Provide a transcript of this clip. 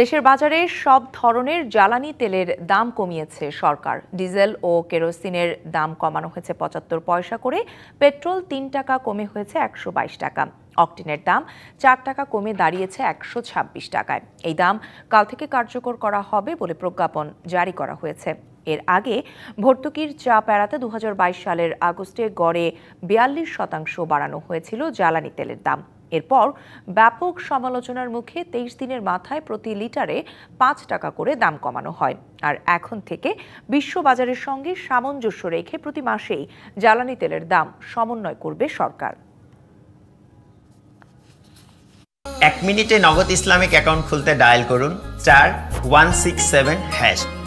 দেশের বাজারে সব ধরনের জ্বালানি তেলের দাম কমিয়েছে সরকার ডিজেল ও কেরোসিনের দাম কমানো হয়েছে পঁচাত্তর পয়সা করে পেট্রোল তিন টাকা কমে হয়েছে একশো বাইশ টাকা অক্টিনের দাম চার টাকা কমে দাঁড়িয়েছে একশো ছাব্বিশ টাকায় এই দাম কাল থেকে কার্যকর করা হবে বলে প্রজ্ঞাপন জারি করা হয়েছে এর আগে ভর্তুকির চাপ এড়াতে দু সালের আগস্টে গড়ে বিয়াল্লিশ শতাংশ বাড়ানো হয়েছিল জ্বালানি তেলের দাম এরপর ব্যাপক সমালোচনার মুখে তেইশ দিনের মাথায় প্রতি লিটারে পাঁচ টাকা করে দাম কমানো হয় আর এখন থেকে বিশ্ববাজারের সঙ্গে সামঞ্জস্য রেখে প্রতি মাসেই জ্বালানি তেলের দাম সমন্বয় করবে সরকার এক মিনিটে নগদ ইসলামিক অ্যাকাউন্ট খুলতে ডায়াল করুন চার ওয়ান সিক্স সেভেন হ্যাশ